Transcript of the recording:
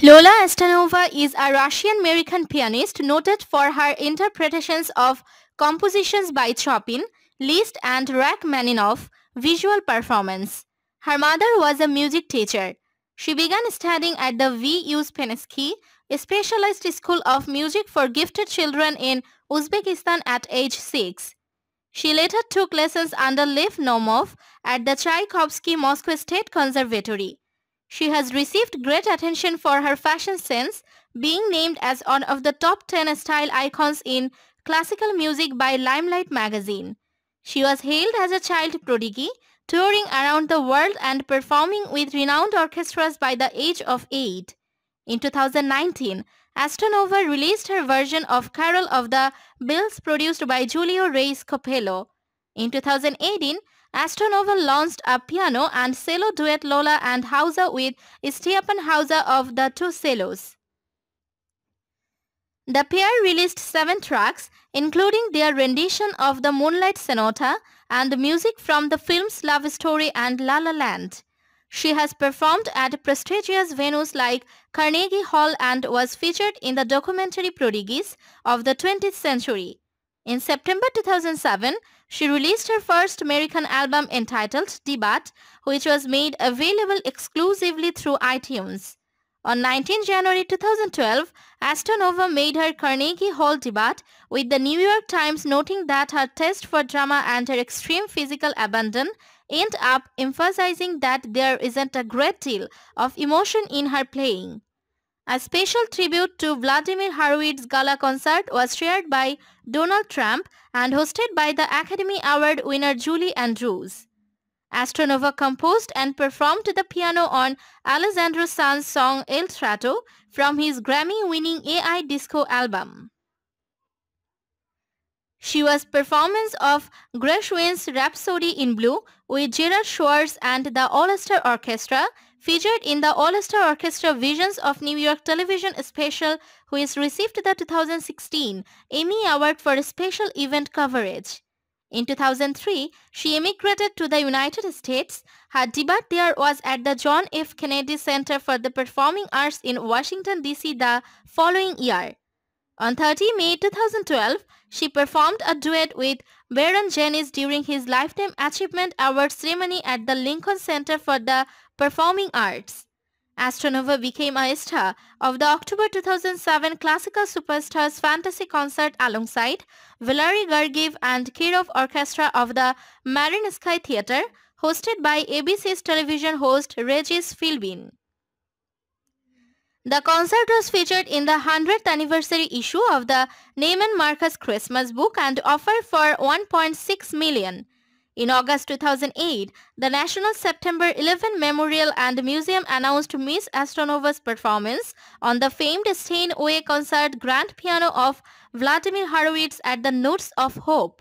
Lola Estanova is a Russian-American pianist noted for her interpretations of compositions by Chopin, Liszt and Rachmaninoff, visual performance. Her mother was a music teacher. She began studying at the V.U. Uspensky a specialized school of music for gifted children in Uzbekistan at age 6. She later took lessons under Lev Nomov at the Tchaikovsky Moscow State Conservatory. She has received great attention for her fashion sense, being named as one of the top 10 style icons in classical music by Limelight magazine. She was hailed as a child prodigy, touring around the world and performing with renowned orchestras by the age of 8. In 2019, Astonova released her version of Carol of the Bells produced by Julio Reyes Copello. In 2018, Astronova launched a piano and cello duet Lola and Hauser with Stephen Hauser of the two cellos. The pair released seven tracks, including their rendition of the Moonlight Sonata and music from the films Love Story and La La Land. She has performed at prestigious venues like Carnegie Hall and was featured in the documentary Prodigies of the 20th Century. In September 2007, she released her first American album entitled Debat, which was made available exclusively through iTunes. On 19 January 2012, Astonova made her Carnegie Hall debut, with the New York Times noting that her taste for drama and her extreme physical abandon end up emphasizing that there isn't a great deal of emotion in her playing. A special tribute to Vladimir Horowitz gala concert was shared by Donald Trump and hosted by the Academy Award winner Julie Andrews. Astronova composed and performed the piano on Alessandro San's song El Trato from his Grammy-winning AI Disco album. She was performance of Gershwin's Rhapsody in Blue with Gerard Schwartz and the All-Star Orchestra featured in the All-Star Orchestra Visions of New York television special who has received the 2016 Emmy Award for special event coverage. In 2003, she emigrated to the United States. Her debut there was at the John F. Kennedy Center for the Performing Arts in Washington, D.C. the following year. On 30 May 2012, she performed a duet with Baron Janis during his Lifetime Achievement Award ceremony at the Lincoln Center for the Performing Arts. Astronova became a star of the October 2007 Classical Superstars Fantasy Concert alongside Valery Gergiev and Kirov Orchestra of the Marin Sky Theatre, hosted by ABC's television host Regis Philbin. The concert was featured in the 100th anniversary issue of the Neiman Marcus Christmas book and offered for 1.6 million. In August 2008, the National September 11 Memorial and Museum announced Miss Astronova's performance on the famed Steinway concert grand piano of Vladimir Horowitz at the Notes of Hope.